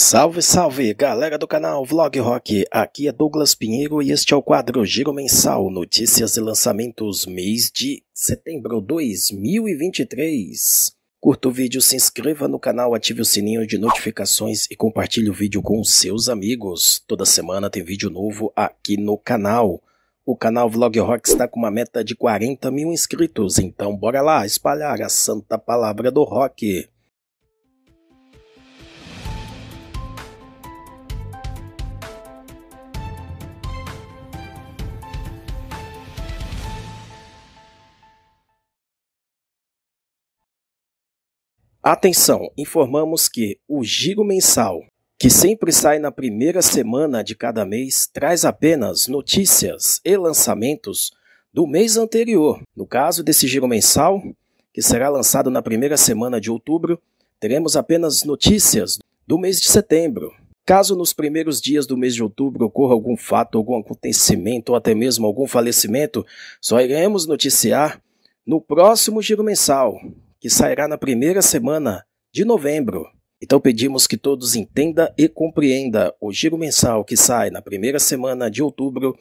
Salve, salve, galera do canal Vlog Rock. Aqui é Douglas Pinheiro e este é o quadro Giro Mensal, notícias e lançamentos mês de setembro 2023. Curta o vídeo, se inscreva no canal, ative o sininho de notificações e compartilhe o vídeo com seus amigos. Toda semana tem vídeo novo aqui no canal. O canal Vlog Rock está com uma meta de 40 mil inscritos, então bora lá espalhar a santa palavra do rock. Atenção, informamos que o Giro Mensal, que sempre sai na primeira semana de cada mês, traz apenas notícias e lançamentos do mês anterior. No caso desse Giro Mensal, que será lançado na primeira semana de outubro, teremos apenas notícias do mês de setembro. Caso nos primeiros dias do mês de outubro ocorra algum fato, algum acontecimento ou até mesmo algum falecimento, só iremos noticiar no próximo giro mensal, que sairá na primeira semana de novembro. Então pedimos que todos entenda e compreenda o giro mensal que sai na primeira semana de outubro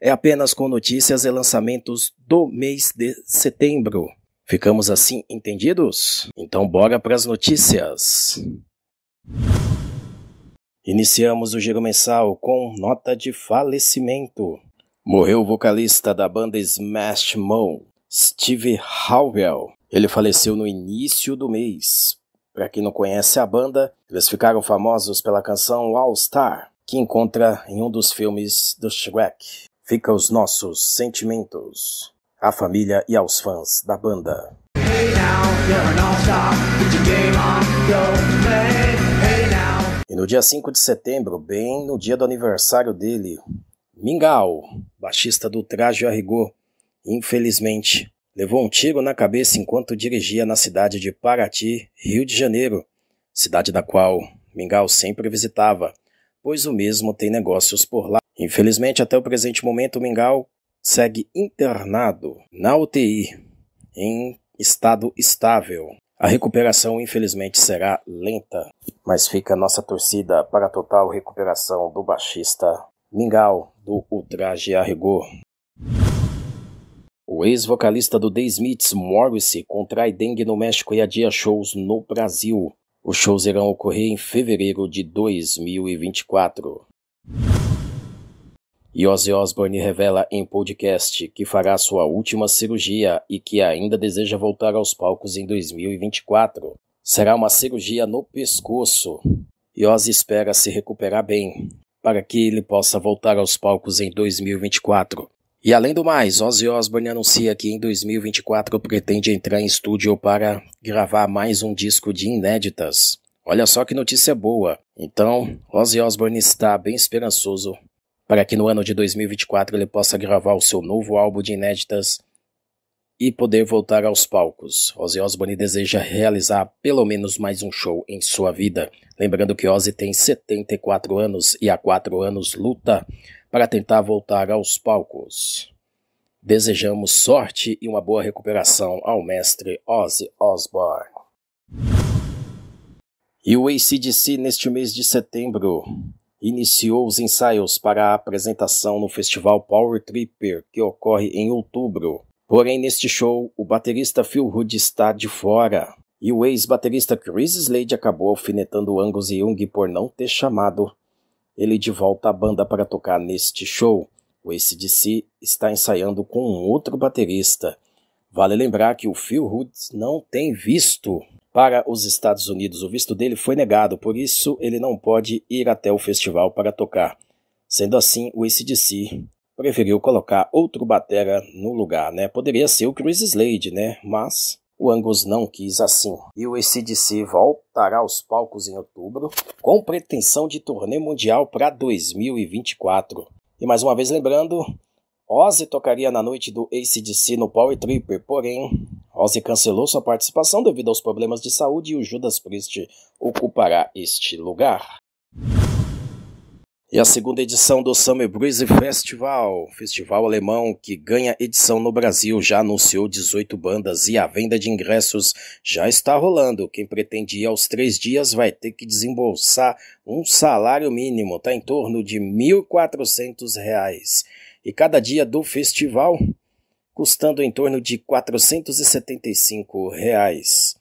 é apenas com notícias e lançamentos do mês de setembro. Ficamos assim entendidos? Então bora para as notícias. Iniciamos o giro mensal com nota de falecimento. Morreu o vocalista da banda Smash Mouth, Steve Howell, ele faleceu no início do mês. Para quem não conhece a banda, eles ficaram famosos pela canção All Star, que encontra em um dos filmes do Shrek. Fica os nossos sentimentos à família e aos fãs da banda. e no dia 5 de setembro, bem no dia do aniversário dele, Mingau, baixista do Traje a Rigor, infelizmente levou um tiro na cabeça enquanto dirigia na cidade de Paraty, Rio de Janeiro, cidade da qual Mingau sempre visitava, pois o mesmo tem negócios por lá. Infelizmente, até o presente momento, Mingau segue internado na UTI, em estado estável. A recuperação, infelizmente, será lenta, mas fica nossa torcida para a total recuperação do baixista Mingau, do Ultraje a Rigor. O ex-vocalista do The Smiths, Morrissey, contrai dengue no México e adia shows no Brasil. Os shows irão ocorrer em fevereiro de 2024. E Ozzy Osbourne revela em podcast que fará sua última cirurgia e que ainda deseja voltar aos palcos em 2024. Será uma cirurgia no pescoço. E Ozzy espera se recuperar bem para que ele possa voltar aos palcos em 2024. E além do mais, Ozzy Osbourne anuncia que em 2024 pretende entrar em estúdio para gravar mais um disco de inéditas. Olha só que notícia boa. Então, Ozzy Osbourne está bem esperançoso para que no ano de 2024 ele possa gravar o seu novo álbum de inéditas e poder voltar aos palcos. Ozzy Osbourne deseja realizar pelo menos mais um show em sua vida. Lembrando que Ozzy tem 74 anos e há 4 anos luta para tentar voltar aos palcos. Desejamos sorte e uma boa recuperação ao mestre Ozzy Osbourne. E o ACDC, neste mês de setembro, iniciou os ensaios para a apresentação no festival Power Tripper, que ocorre em outubro. Porém, neste show, o baterista Phil Hood está de fora. E o ex-baterista Chris Slade acabou alfinetando Angus Young por não ter chamado ele de volta à banda para tocar neste show. O ACDC está ensaiando com um outro baterista. Vale lembrar que o Phil Hoods não tem visto para os Estados Unidos. O visto dele foi negado, por isso ele não pode ir até o festival para tocar. Sendo assim, o ACDC preferiu colocar outro batera no lugar, né? Poderia ser o Chris Slade, né? Mas o Angus não quis assim, e o ACDC voltará aos palcos em outubro, com pretensão de turnê mundial para 2024. E mais uma vez lembrando, Ozzy tocaria na noite do ACDC no Power Tripper, porém, Ozzy cancelou sua participação devido aos problemas de saúde e o Judas Priest ocupará este lugar. E a segunda edição do Summer Breeze Festival, festival alemão que ganha edição no Brasil, já anunciou 18 bandas e a venda de ingressos já está rolando. Quem pretende ir aos três dias vai ter que desembolsar um salário mínimo, está em torno de R$ 1.400. E cada dia do festival custando em torno de R$ 475. Reais.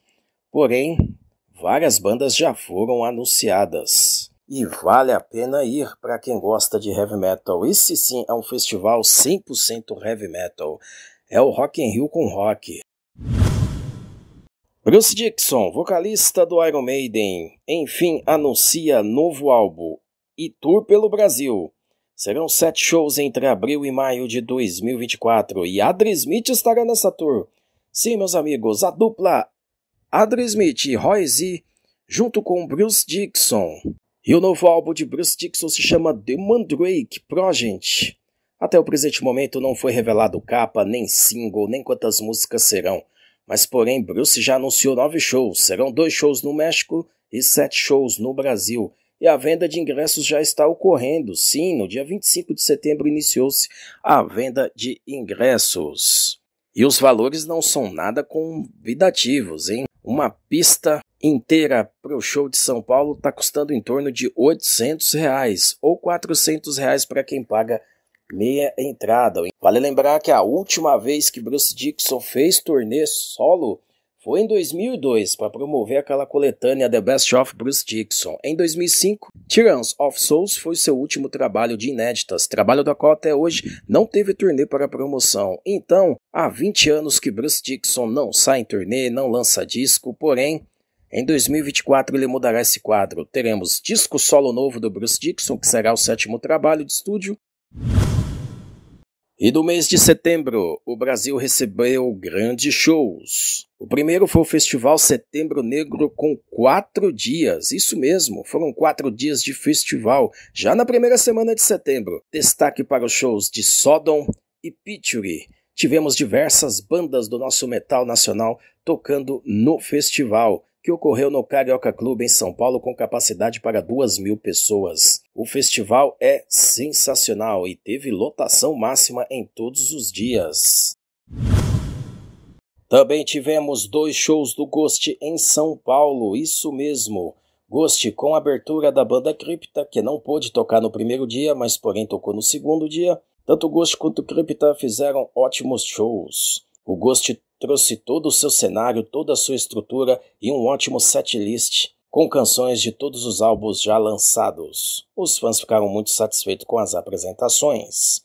Porém, várias bandas já foram anunciadas. E vale a pena ir para quem gosta de heavy metal. Esse sim é um festival 100% heavy metal. É o Rock in Rio com rock. Bruce Dixon, vocalista do Iron Maiden, enfim anuncia novo álbum e tour pelo Brasil. Serão sete shows entre abril e maio de 2024 e Adri Smith estará nessa tour. Sim, meus amigos, a dupla Adri Smith e Roy Z, junto com Bruce Dixon. E o novo álbum de Bruce Dixon se chama The Mandrake Project. Até o presente momento não foi revelado capa, nem single, nem quantas músicas serão. Mas porém, Bruce já anunciou nove shows. Serão dois shows no México e sete shows no Brasil. E a venda de ingressos já está ocorrendo. Sim, no dia 25 de setembro iniciou-se a venda de ingressos. E os valores não são nada convidativos, hein? Uma pista inteira para o show de São Paulo está custando em torno de 800 reais ou 400 reais para quem paga meia entrada. Vale lembrar que a última vez que Bruce Dixon fez turnê solo foi em 2002 para promover aquela coletânea The Best of Bruce Dixon. Em 2005, Tyrants of Souls foi seu último trabalho de inéditas, trabalho da qual até hoje não teve turnê para promoção. Então, há 20 anos que Bruce Dixon não sai em turnê, não lança disco, porém em 2024 ele mudará esse quadro. Teremos disco solo novo do Bruce Dixon, que será o sétimo trabalho de estúdio. E do mês de setembro, o Brasil recebeu grandes shows. O primeiro foi o Festival Setembro Negro com quatro dias. Isso mesmo, foram quatro dias de festival, já na primeira semana de setembro. Destaque para os shows de Sodom e Pituri. Tivemos diversas bandas do nosso metal nacional tocando no festival que ocorreu no Carioca Clube em São Paulo com capacidade para 2 mil pessoas. O festival é sensacional e teve lotação máxima em todos os dias. Também tivemos dois shows do Ghost em São Paulo, isso mesmo. Ghost com a abertura da banda Cripta, que não pôde tocar no primeiro dia, mas porém tocou no segundo dia. Tanto Ghost quanto Cripta fizeram ótimos shows. O Ghost trouxe todo o seu cenário, toda a sua estrutura e um ótimo setlist com canções de todos os álbuns já lançados. Os fãs ficaram muito satisfeitos com as apresentações.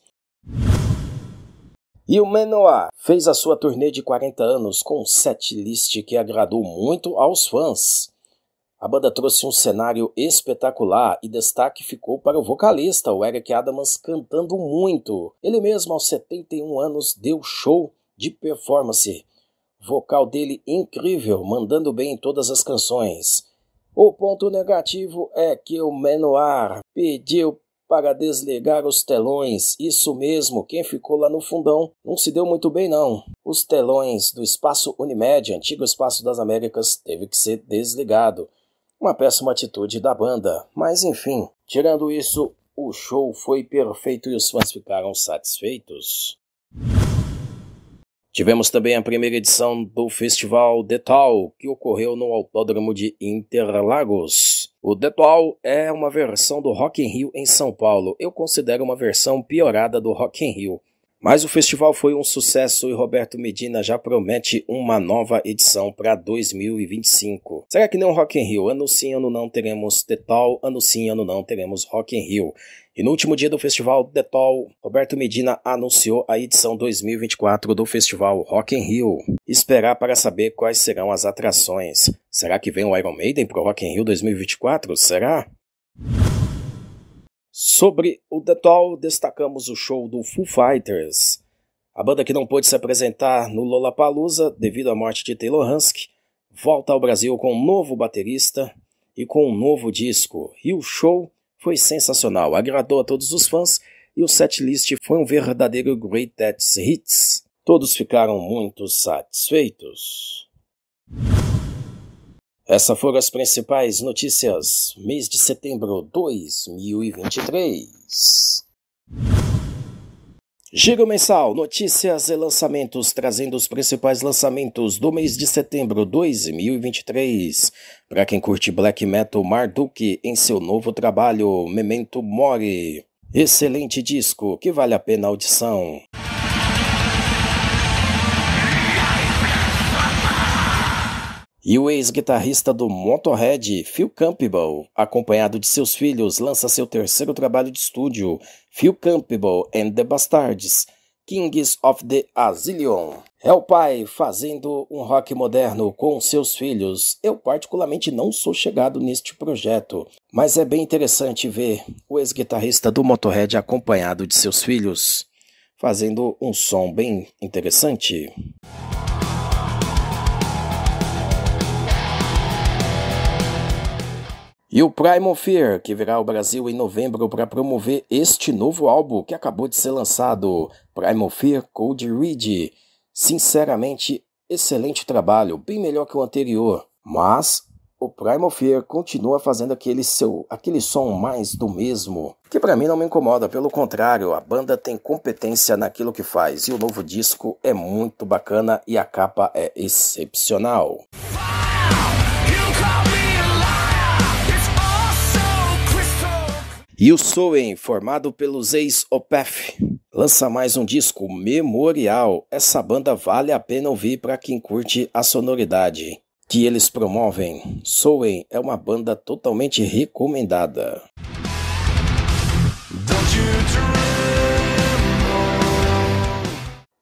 E o Manoa fez a sua turnê de 40 anos com um setlist que agradou muito aos fãs. A banda trouxe um cenário espetacular e destaque ficou para o vocalista, o Eric Adams, cantando muito. Ele mesmo, aos 71 anos, deu show de performance. Vocal dele incrível, mandando bem em todas as canções. O ponto negativo é que o Menoir pediu para desligar os telões. Isso mesmo, quem ficou lá no fundão não se deu muito bem não. Os telões do espaço Unimed, antigo espaço das Américas, teve que ser desligado. Uma péssima atitude da banda, mas enfim, tirando isso, o show foi perfeito e os fãs ficaram satisfeitos. Tivemos também a primeira edição do Festival Detal, que ocorreu no Autódromo de Interlagos. O Detal é uma versão do Rock in Rio em São Paulo. Eu considero uma versão piorada do Rock in Rio. Mas o festival foi um sucesso e Roberto Medina já promete uma nova edição para 2025. Será que não Rock in Rio? Ano sim, ano não teremos Detal, ano sim, ano não teremos Rock in Rio. E no último dia do festival Detal, Roberto Medina anunciou a edição 2024 do festival Rock in Rio. Esperar para saber quais serão as atrações. Será que vem o Iron Maiden o Rock in Rio 2024? Será? Sobre o The destacamos o show do Foo Fighters. A banda que não pôde se apresentar no Lollapalooza devido à morte de Taylor Hansky volta ao Brasil com um novo baterista e com um novo disco. E o show foi sensacional, agradou a todos os fãs e o setlist foi um verdadeiro Greatest Hits. Todos ficaram muito satisfeitos. Essas foram as principais notícias, mês de setembro de 2023. Giro mensal, notícias e lançamentos, trazendo os principais lançamentos do mês de setembro de 2023. Para quem curte black metal, Marduk em seu novo trabalho, Memento Mori. Excelente disco que vale a pena a audição. E o ex-guitarrista do Motorhead, Phil Campbell, acompanhado de seus filhos, lança seu terceiro trabalho de estúdio, Phil Campbell and the Bastards, Kings of the Asylum. É o pai fazendo um rock moderno com seus filhos. Eu, particularmente, não sou chegado neste projeto, mas é bem interessante ver o ex-guitarrista do Motorhead acompanhado de seus filhos, fazendo um som bem interessante. E o Primal Fear, que virá ao Brasil em novembro para promover este novo álbum que acabou de ser lançado, Primal Fear Cold Read. Sinceramente, excelente trabalho, bem melhor que o anterior, mas o Primal Fear continua fazendo aquele seu aquele som mais do mesmo, que para mim não me incomoda, pelo contrário, a banda tem competência naquilo que faz e o novo disco é muito bacana e a capa é excepcional. E o Soen, formado pelos ex-OPEF, lança mais um disco memorial. Essa banda vale a pena ouvir para quem curte a sonoridade que eles promovem. Soen é uma banda totalmente recomendada.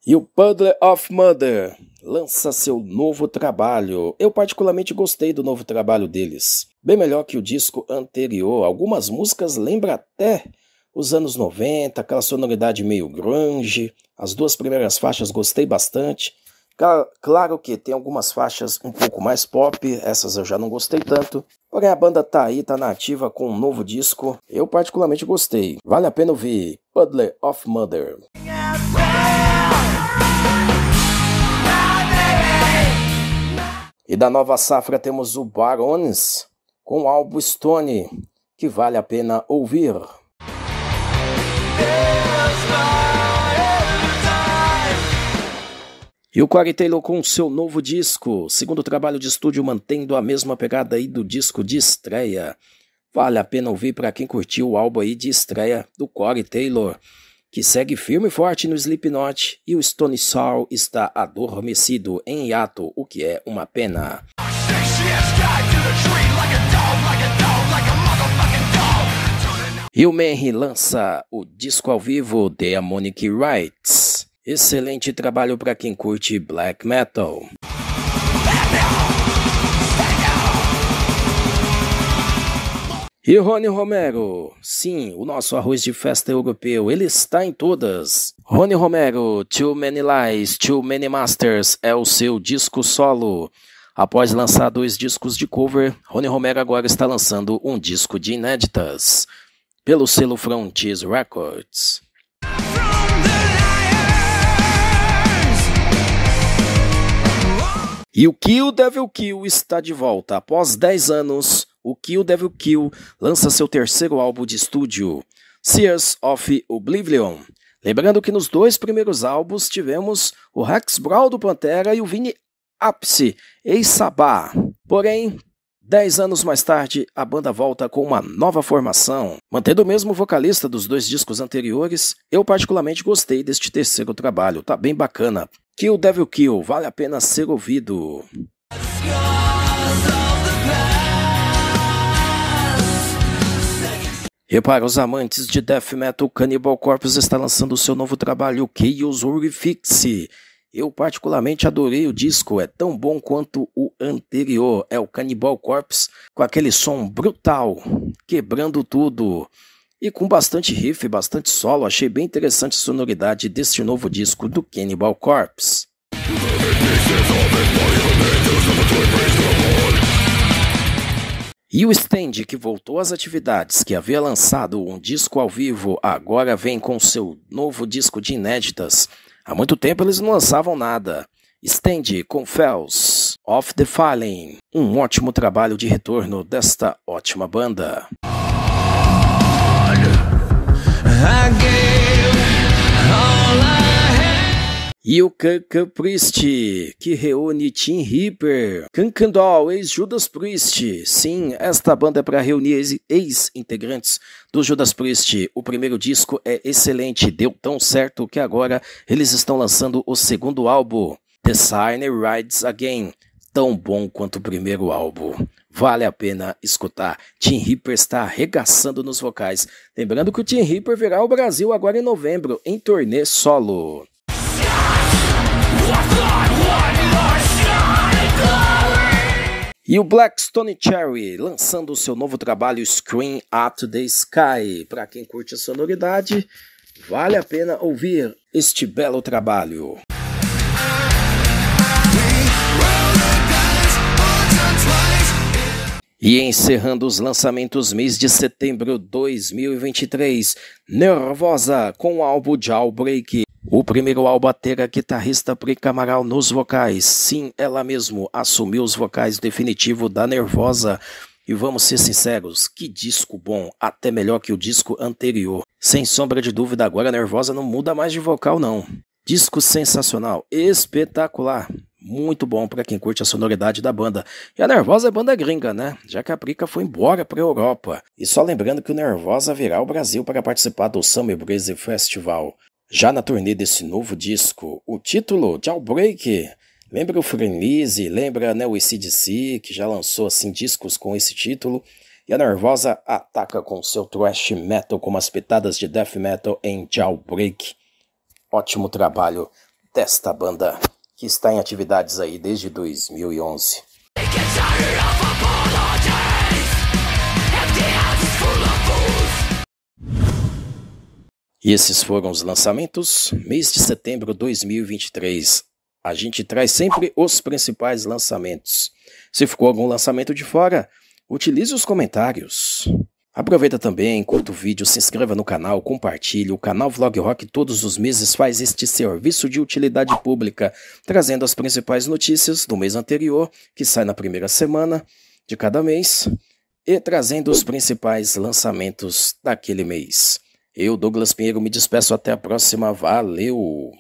E o Puddle of Mother lança seu novo trabalho. Eu particularmente gostei do novo trabalho deles. Bem melhor que o disco anterior. Algumas músicas lembram até os anos 90, aquela sonoridade meio grunge. As duas primeiras faixas gostei bastante. Claro que tem algumas faixas um pouco mais pop, essas eu já não gostei tanto. Porém, a banda tá aí, tá na ativa com um novo disco. Eu particularmente gostei. Vale a pena ouvir Puddle of Mother. Yeah! da nova safra temos o Barones com o álbum Stone, que vale a pena ouvir. E o Corey Taylor com seu novo disco, segundo trabalho de estúdio mantendo a mesma pegada aí do disco de estreia. Vale a pena ouvir para quem curtiu o álbum aí de estreia do Corey Taylor que segue firme e forte no Slipknot, e o Stone Sour está adormecido em hiato, o que é uma pena. Hillman lança o disco ao vivo de Harmonic Rights. Excelente trabalho para quem curte black metal. E Rony Romero, sim, o nosso arroz de festa europeu, ele está em todas. Rony Romero, Too Many Lies, Too Many Masters é o seu disco solo. Após lançar dois discos de cover, Rony Romero agora está lançando um disco de inéditas, pelo selo Frontiers Records. E o Kill Devil Kill está de volta após 10 anos o Kill Devil Kill lança seu terceiro álbum de estúdio, Sears of Oblivion. Lembrando que nos dois primeiros álbuns tivemos o Rex Brawl do Pantera e o Vini Apse, ex-Sabá. Porém, dez anos mais tarde, a banda volta com uma nova formação. Mantendo o mesmo vocalista dos dois discos anteriores, eu particularmente gostei deste terceiro trabalho, tá bem bacana. Kill Devil Kill, vale a pena ser ouvido. E para os amantes de death metal, Cannibal Corpse está lançando seu novo trabalho, Chaos Horrifixe. Eu particularmente adorei o disco, é tão bom quanto o anterior. É o Cannibal Corpse com aquele som brutal, quebrando tudo. E com bastante riff, bastante solo, achei bem interessante a sonoridade deste novo disco do Cannibal Corpse. E o stand que voltou às atividades, que havia lançado um disco ao vivo, agora vem com seu novo disco de inéditas. Há muito tempo eles não lançavam nada. Stand com Fells Off the Fallen. Um ótimo trabalho de retorno desta ótima banda. e o Cancan Priest, que reúne Tim Reaper, Cancandol, ex-Judas Priest. Sim, esta banda é para reunir ex-integrantes do Judas Priest. O primeiro disco é excelente, deu tão certo que agora eles estão lançando o segundo álbum, The Designer Rides Again, tão bom quanto o primeiro álbum. Vale a pena escutar. Tim Reaper está arregaçando nos vocais. Lembrando que o Tim Reaper virá ao Brasil agora em novembro, em turnê solo. E o Blackstone Cherry lançando o seu novo trabalho Screen Up the Sky. Para quem curte a sonoridade, vale a pena ouvir este belo trabalho. E encerrando os lançamentos mês de setembro 2023, Nervosa com o álbum Jailbreak. O primeiro ao bater a guitarrista Pri Camaral nos vocais. Sim, ela mesmo assumiu os vocais definitivo da Nervosa. E vamos ser sinceros, que disco bom, até melhor que o disco anterior. Sem sombra de dúvida, agora a Nervosa não muda mais de vocal não. Disco sensacional, espetacular, muito bom para quem curte a sonoridade da banda. E a Nervosa é banda gringa, né? Já que a Prica foi embora para Europa. E só lembrando que o Nervosa virá ao Brasil para participar do Summer Breeze Festival. Já na turnê desse novo disco, o título Jailbreak lembra o Frenzy, lembra né, o ECDC, que já lançou assim discos com esse título, e a Nervosa ataca com seu thrash metal com umas pitadas de death metal em Jailbreak. Ótimo trabalho desta banda que está em atividades aí desde 2011. E esses foram os lançamentos. Mês de setembro de 2023. A gente traz sempre os principais lançamentos. Se ficou algum lançamento de fora, utilize os comentários. Aproveita também, curta o vídeo, se inscreva no canal, compartilhe. O canal Vlog Rock todos os meses faz este serviço de utilidade pública, trazendo as principais notícias do mês anterior, que sai na primeira semana de cada mês, e trazendo os principais lançamentos daquele mês. Eu, Douglas Pinheiro, me despeço até a próxima. Valeu!